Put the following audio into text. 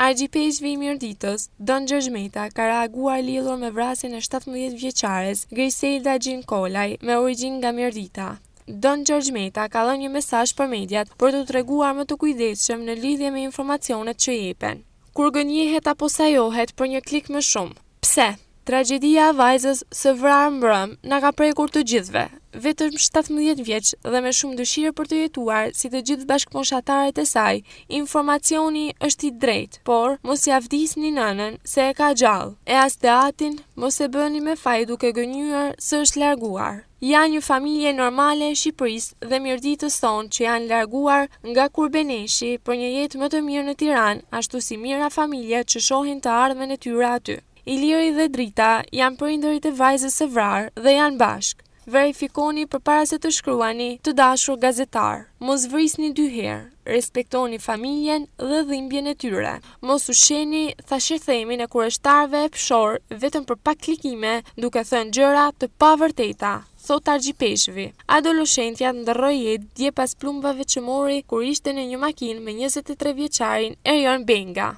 Argjipej i mirëditës, Don Gjergjmeta, ka reaguar lidhur me vrasjen e 17 vjeçares Griselda Gjinkolaj me origjinë nga Mirdita. Don Gjergjmeta ka dhënë një mesazh për mediat për të treguar më të kujdesshëm në lidhje me informacionet që jepen. Kur gënjehet apo sajohet për një klik më shumë. Pse? Tragjedia e vajzës së vrarë mbrëm na ka prekur të gjithëve vetëm 17 vjeç dhe me shumë dëshirë për të jetuar si të gjithë bashkëmoshatarët e saj, informacioni është i drejtë, por mos ia vdisni nënën se e ka gjallë. E as atin, mos e bëni me faj duke gënyer se është larguar. Ja një familje normale e Shqipëris dhe mjërdi të sonë që janë larguar nga kurbeneshi për një jetë më të mirë në Tiran, ashtu si mira familje që shohin të ardhën e tyra aty. Iliri dhe drita janë për indërit e vajzës e vrarë dhe janë bashkë verifikoni për para se të shkruani të dashur gazetar. Mos vrisni dy herë, respektoni familjen dhe dhimbjen e tyre. Mos u sheni thashe themin e kureshtarve e pëshor vetëm për pak klikime duke thënë gjëra të pavërteta thot Argji Peshvi. Adoloshentja ndërroj jetë dje pas plumbave që mori kur ishte në një makinë me 23 vjeqarin Erion Benga.